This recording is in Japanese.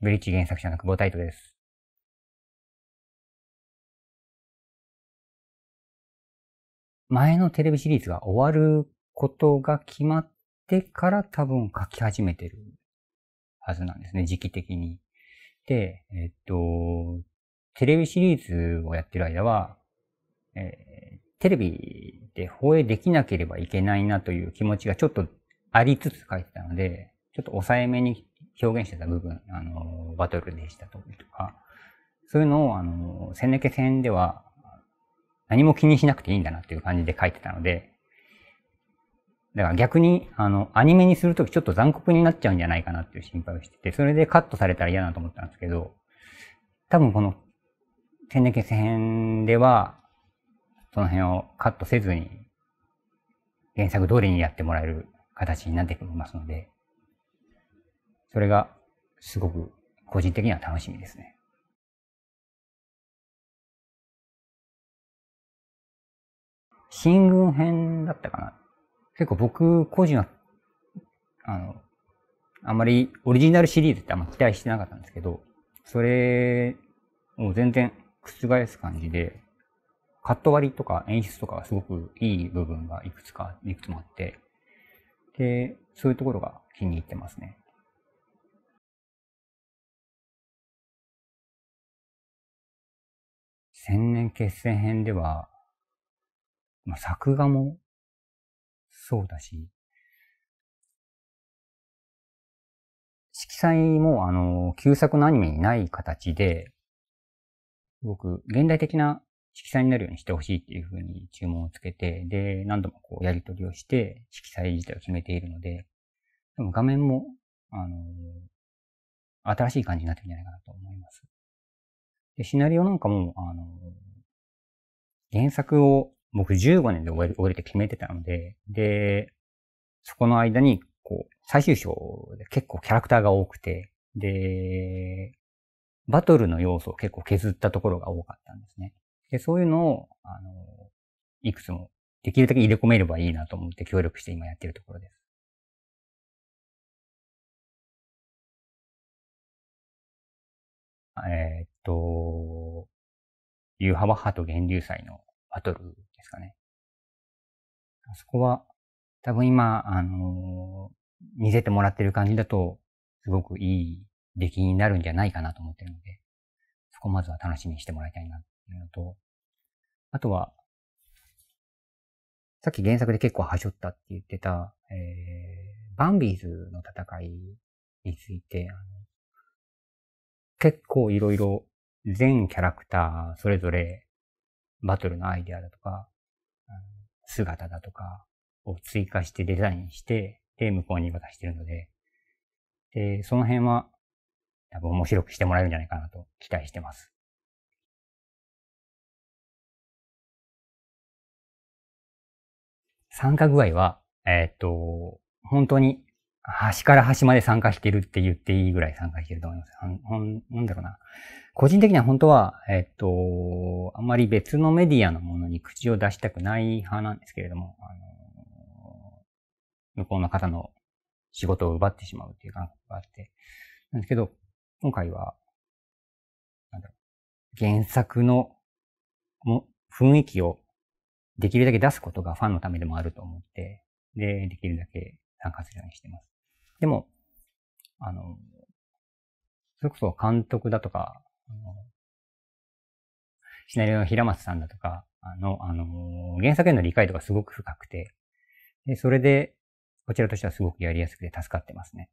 ブリッジ原作者の久保タイトです。前のテレビシリーズが終わることが決まってから多分書き始めてるはずなんですね、時期的に。で、えっと、テレビシリーズをやってる間は、えー、テレビで放映できなければいけないなという気持ちがちょっとありつつ書いてたので、ちょっと抑えめに表現してた部分、あの、バトルでしたとか、そういうのを、あの、戦抜け戦では何も気にしなくていいんだなっていう感じで書いてたので、だから逆に、あの、アニメにするときちょっと残酷になっちゃうんじゃないかなっていう心配をしてて、それでカットされたら嫌だと思ったんですけど、多分この、天然決編では、その辺をカットせずに、原作通りにやってもらえる形になってきますので、それがすごく個人的には楽しみですね。新軍編だったかな。結構僕個人は、あの、あんまりオリジナルシリーズってあんま期待してなかったんですけど、それを全然覆す感じで、カット割りとか演出とかはすごくいい部分がいくつか、いくつもあって、で、そういうところが気に入ってますね。千年決戦編では、まあ、作画もそうだし、色彩もあの、旧作のアニメにない形で、すごく現代的な色彩になるようにしてほしいっていうふうに注文をつけて、で、何度もこうやり取りをして色彩自体を決めているので、でも画面も、あの、新しい感じになってるんじゃないかなと思います。で、シナリオなんかも、あの、原作を僕15年で終える、終えるって決めてたので、で、そこの間に、こう、最終章で結構キャラクターが多くて、で、バトルの要素を結構削ったところが多かったんですね。で、そういうのを、あの、いくつもできるだけ入れ込めればいいなと思って協力して今やってるところです。えと、ユーハバッハと源流祭のバトルですかね。あそこは、多分今、あのー、見せてもらってる感じだと、すごくいい出来になるんじゃないかなと思ってるので、そこまずは楽しみにしてもらいたいなっていうのと、あとは、さっき原作で結構はしょったって言ってた、えー、バンビーズの戦いについて、結構いろいろ全キャラクターそれぞれバトルのアイデアだとか、姿だとかを追加してデザインして、で、向こうに渡してるので、で、その辺は多分面白くしてもらえるんじゃないかなと期待してます。参加具合は、えー、っと、本当に端から端まで参加してるって言っていいぐらい参加してると思います。なんだろうな。個人的には本当は、えっと、あんまり別のメディアのものに口を出したくない派なんですけれども、あの、向こうの方の仕事を奪ってしまうっていう感覚があって。なんですけど、今回は、なんだろう、原作のも雰囲気をできるだけ出すことがファンのためでもあると思って、で、できるだけ参加するようにしてます。でも、あの、それこそ監督だとか、あのシナリオの平松さんだとか、あの、あの、原作への理解度がすごく深くて、でそれで、こちらとしてはすごくやりやすくて助かってますね。